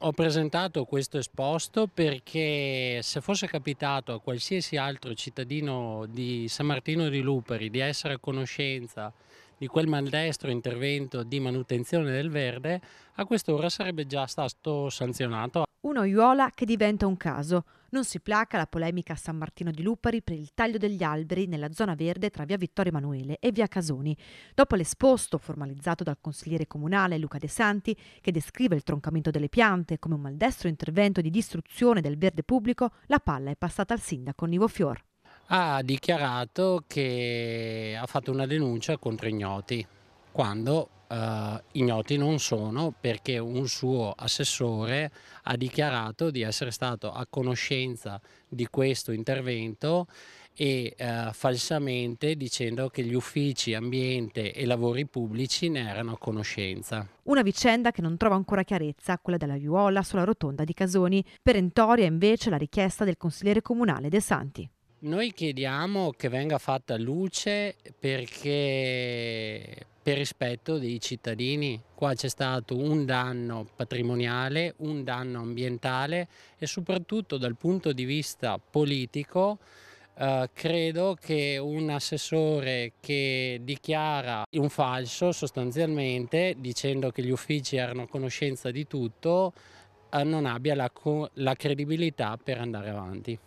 ho presentato questo esposto perché se fosse capitato a qualsiasi altro cittadino di San Martino di Lupari di essere a conoscenza di quel maldestro intervento di manutenzione del verde, a quest'ora sarebbe già stato sanzionato. Uno Iuola che diventa un caso. Non si placa la polemica a San Martino di Lupari per il taglio degli alberi nella zona verde tra via Vittorio Emanuele e via Casoni. Dopo l'esposto formalizzato dal consigliere comunale Luca De Santi, che descrive il troncamento delle piante come un maldestro intervento di distruzione del verde pubblico, la palla è passata al sindaco Nivo Fior ha dichiarato che ha fatto una denuncia contro ignoti, quando eh, ignoti non sono perché un suo assessore ha dichiarato di essere stato a conoscenza di questo intervento e eh, falsamente dicendo che gli uffici ambiente e lavori pubblici ne erano a conoscenza. Una vicenda che non trova ancora chiarezza, quella della Viola sulla rotonda di Casoni. Perentoria invece la richiesta del consigliere comunale De Santi. Noi chiediamo che venga fatta luce perché per rispetto dei cittadini. Qua c'è stato un danno patrimoniale, un danno ambientale e soprattutto dal punto di vista politico eh, credo che un assessore che dichiara un falso sostanzialmente dicendo che gli uffici erano a conoscenza di tutto eh, non abbia la, la credibilità per andare avanti.